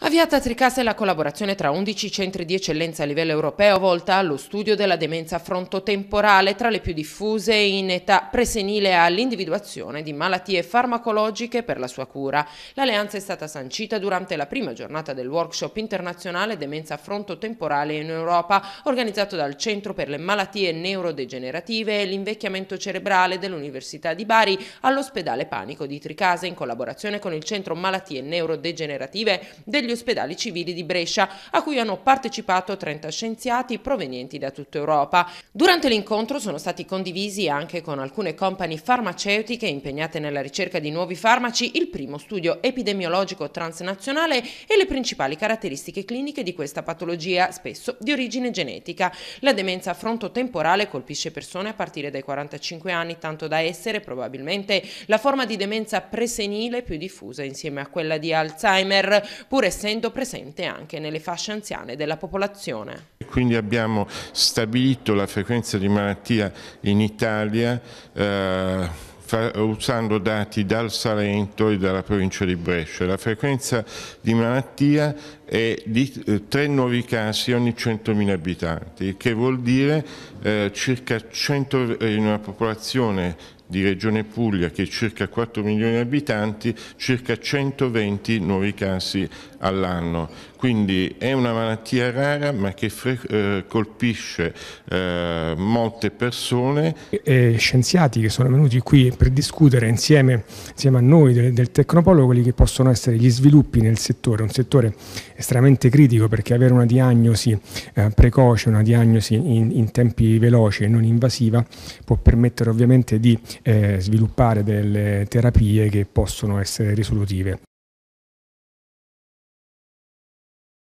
Avviata a è la collaborazione tra 11 centri di eccellenza a livello europeo volta allo studio della demenza frontotemporale tra le più diffuse in età presenile all'individuazione di malattie farmacologiche per la sua cura. L'alleanza è stata sancita durante la prima giornata del workshop internazionale Demenza frontotemporale in Europa organizzato dal Centro per le malattie neurodegenerative e l'invecchiamento cerebrale dell'Università di Bari all'ospedale Panico di Tricase in collaborazione con il Centro Malattie Neurodegenerative degli degli ospedali civili di Brescia, a cui hanno partecipato 30 scienziati provenienti da tutta Europa. Durante l'incontro sono stati condivisi anche con alcune compagnie farmaceutiche impegnate nella ricerca di nuovi farmaci il primo studio epidemiologico transnazionale e le principali caratteristiche cliniche di questa patologia, spesso di origine genetica. La demenza frontotemporale colpisce persone a partire dai 45 anni, tanto da essere probabilmente la forma di demenza presenile più diffusa insieme a quella di Alzheimer, pur essendo essendo presente anche nelle fasce anziane della popolazione. Quindi abbiamo stabilito la frequenza di malattia in Italia eh, usando dati dal Salento e dalla provincia di Brescia. La frequenza di malattia e di eh, tre nuovi casi ogni 100.000 abitanti, che vuol dire eh, circa 100, eh, in una popolazione di Regione Puglia che è circa 4 milioni di abitanti, circa 120 nuovi casi all'anno. Quindi è una malattia rara ma che eh, colpisce eh, molte persone. E scienziati che sono venuti qui per discutere insieme, insieme a noi del, del Tecnopolo quelli che possono essere gli sviluppi nel settore, un settore estremamente critico perché avere una diagnosi eh, precoce, una diagnosi in, in, tempi veloci e non invasiva può permettere ovviamente di eh, sviluppare delle terapie che possono essere risolutive.